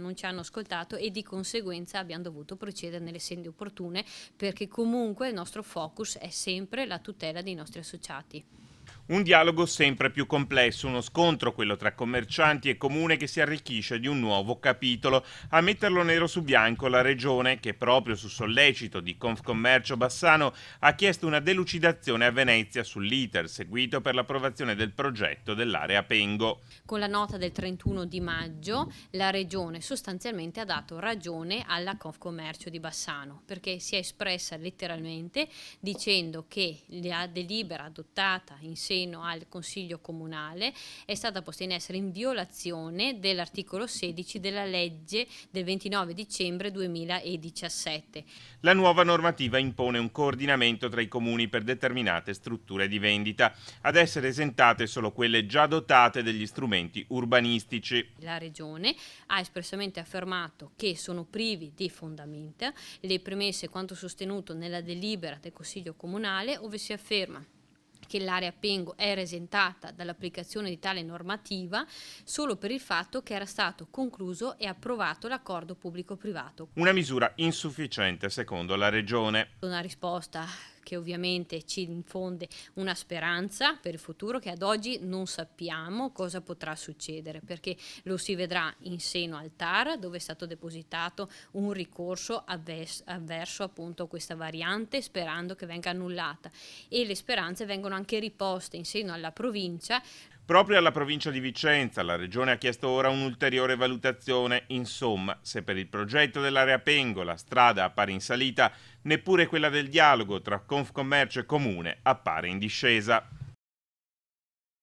non ci hanno ascoltato e di conseguenza abbiamo dovuto procedere nelle sedi opportune perché comunque il nostro focus è sempre la tutela dei nostri associati. Un dialogo sempre più complesso, uno scontro, quello tra commercianti e comune, che si arricchisce di un nuovo capitolo. A metterlo nero su bianco la Regione, che proprio su sollecito di Confcommercio Bassano ha chiesto una delucidazione a Venezia sull'iter seguito per l'approvazione del progetto dell'area Pengo. Con la nota del 31 di maggio la Regione sostanzialmente ha dato ragione alla Confcommercio di Bassano perché si è espressa letteralmente dicendo che la delibera adottata in seguito terreno al Consiglio Comunale è stata posta in essere in violazione dell'articolo 16 della legge del 29 dicembre 2017. La nuova normativa impone un coordinamento tra i comuni per determinate strutture di vendita, ad essere esentate solo quelle già dotate degli strumenti urbanistici. La Regione ha espressamente affermato che sono privi di fondamenta le premesse quanto sostenuto nella delibera del Consiglio Comunale ove si afferma che l'area Pengo era esentata dall'applicazione di tale normativa solo per il fatto che era stato concluso e approvato l'accordo pubblico-privato. Una misura insufficiente secondo la Regione. Una risposta che ovviamente ci infonde una speranza per il futuro che ad oggi non sappiamo cosa potrà succedere, perché lo si vedrà in seno al TAR dove è stato depositato un ricorso avverso, avverso appunto questa variante sperando che venga annullata e le speranze vengono anche riposte in seno alla provincia Proprio alla provincia di Vicenza la regione ha chiesto ora un'ulteriore valutazione, insomma, se per il progetto dell'area Pengo la strada appare in salita, neppure quella del dialogo tra Confcommercio e Comune appare in discesa.